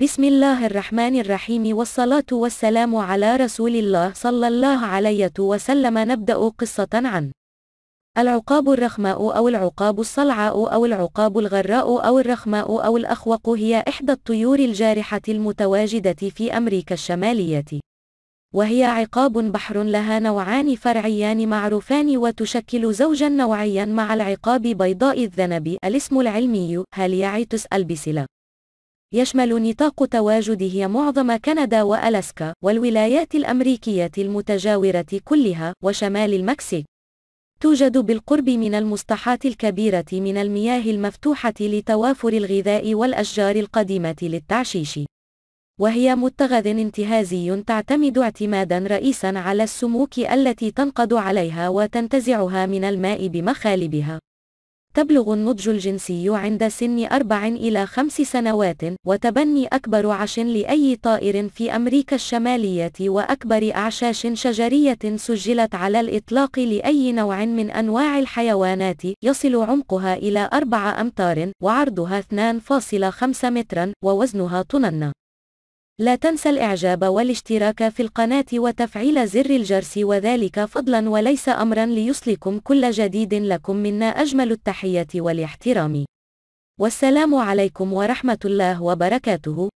بسم الله الرحمن الرحيم والصلاة والسلام على رسول الله صلى الله عليه وسلم نبدأ قصة عن العقاب الرخماء أو العقاب الصلعاء أو العقاب الغراء أو الرخماء أو الأخوق هي إحدى الطيور الجارحة المتواجدة في أمريكا الشمالية وهي عقاب بحر لها نوعان فرعيان معروفان وتشكل زوجا نوعيا مع العقاب بيضاء الذنب الاسم العلمي هالياعيتس البسلا يشمل نطاق تواجده معظم كندا وألاسكا والولايات الأمريكية المتجاورة كلها وشمال المكسيك. توجد بالقرب من المسطحات الكبيرة من المياه المفتوحة لتوافر الغذاء والأشجار القديمة للتعشيش. وهي متغذ انتهازي تعتمد اعتمادا رئيسا على السموك التي تنقض عليها وتنتزعها من الماء بمخالبها تبلغ النضج الجنسي عند سن أربع إلى خمس سنوات وتبني أكبر عش لأي طائر في أمريكا الشمالية وأكبر أعشاش شجرية سجلت على الإطلاق لأي نوع من أنواع الحيوانات يصل عمقها إلى أربع أمتار وعرضها 2.5 مترا ووزنها طنن لا تنسى الإعجاب والاشتراك في القناة وتفعيل زر الجرس وذلك فضلا وليس أمرا ليصلكم كل جديد لكم منا أجمل التحية والاحترام والسلام عليكم ورحمة الله وبركاته